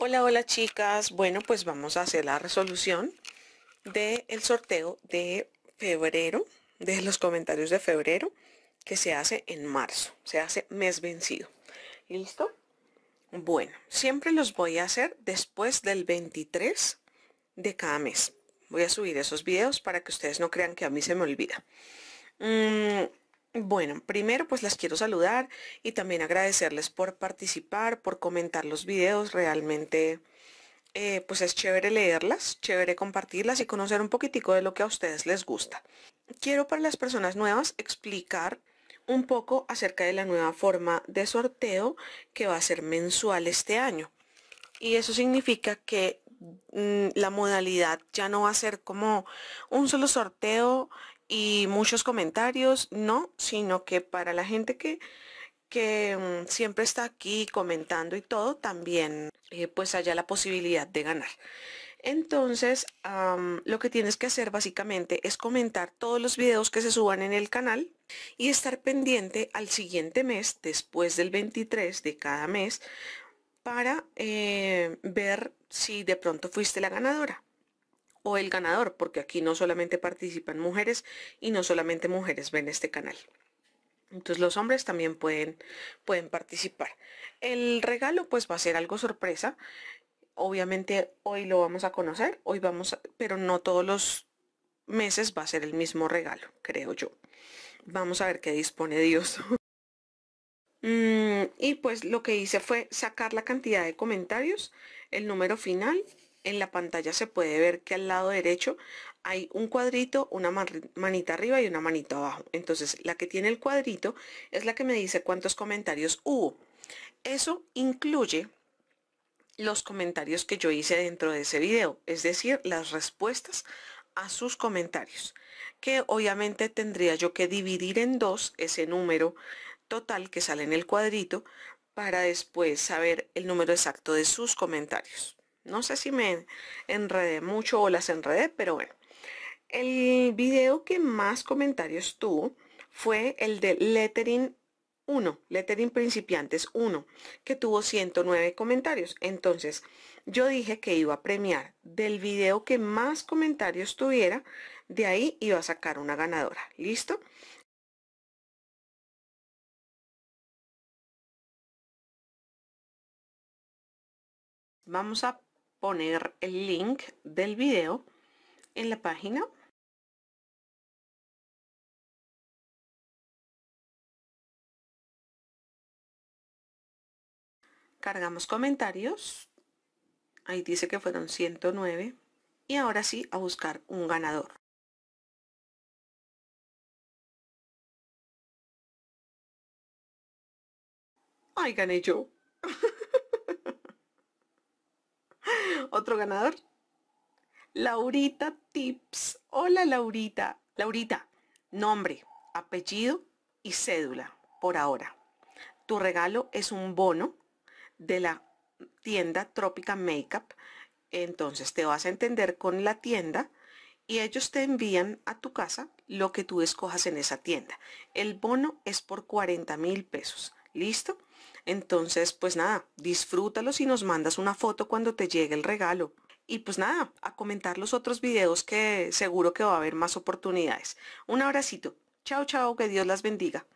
Hola, hola chicas. Bueno, pues vamos a hacer la resolución del sorteo de febrero, de los comentarios de febrero, que se hace en marzo. Se hace mes vencido. ¿Listo? Bueno, siempre los voy a hacer después del 23 de cada mes. Voy a subir esos videos para que ustedes no crean que a mí se me olvida. Mm, bueno, primero pues las quiero saludar y también agradecerles por participar, por comentar los videos, realmente eh, pues es chévere leerlas, chévere compartirlas y conocer un poquitico de lo que a ustedes les gusta. Quiero para las personas nuevas explicar un poco acerca de la nueva forma de sorteo que va a ser mensual este año. Y eso significa que mm, la modalidad ya no va a ser como un solo sorteo y muchos comentarios, no, sino que para la gente que, que mm, siempre está aquí comentando y todo, también eh, pues haya la posibilidad de ganar. Entonces, lo que tienes que hacer básicamente es comentar todos los videos que se suban en el canal y estar pendiente al siguiente mes, después del 23 de cada mes, para eh, ver si de pronto fuiste la ganadora el ganador, porque aquí no solamente participan mujeres y no solamente mujeres ven este canal. Entonces los hombres también pueden, pueden participar. El regalo pues va a ser algo sorpresa. Obviamente hoy lo vamos a conocer, hoy vamos, pero no todos los meses va a ser el mismo regalo, creo yo. Vamos a ver qué dispone Dios. Mm, y pues lo que hice fue sacar la cantidad de comentarios, el número final en la pantalla se puede ver que al lado derecho hay un cuadrito, una manita arriba y una manita abajo. Entonces la que tiene el cuadrito es la que me dice cuántos comentarios hubo. Eso incluye los comentarios que yo hice dentro de ese video, es decir, las respuestas a sus comentarios, que obviamente tendría yo que dividir en dos ese número total que sale en el cuadrito para después saber el número exacto de sus comentarios. No sé si me enredé mucho o las enredé, pero bueno. El video que más comentarios tuvo fue el de Lettering 1, Lettering Principiantes 1, que tuvo 109 comentarios. Entonces, yo dije que iba a premiar del video que más comentarios tuviera, de ahí iba a sacar una ganadora. ¿Listo? Vamos a poner el link del video en la página cargamos comentarios ahí dice que fueron 109 y ahora sí a buscar un ganador ay gané yo Otro ganador. Laurita Tips. Hola Laurita. Laurita, nombre, apellido y cédula por ahora. Tu regalo es un bono de la tienda Trópica Makeup. Entonces te vas a entender con la tienda y ellos te envían a tu casa lo que tú escojas en esa tienda. El bono es por 40 mil pesos. ¿Listo? Entonces, pues nada, disfrútalo y nos mandas una foto cuando te llegue el regalo. Y pues nada, a comentar los otros videos que seguro que va a haber más oportunidades. Un abracito. Chao, chao, que Dios las bendiga.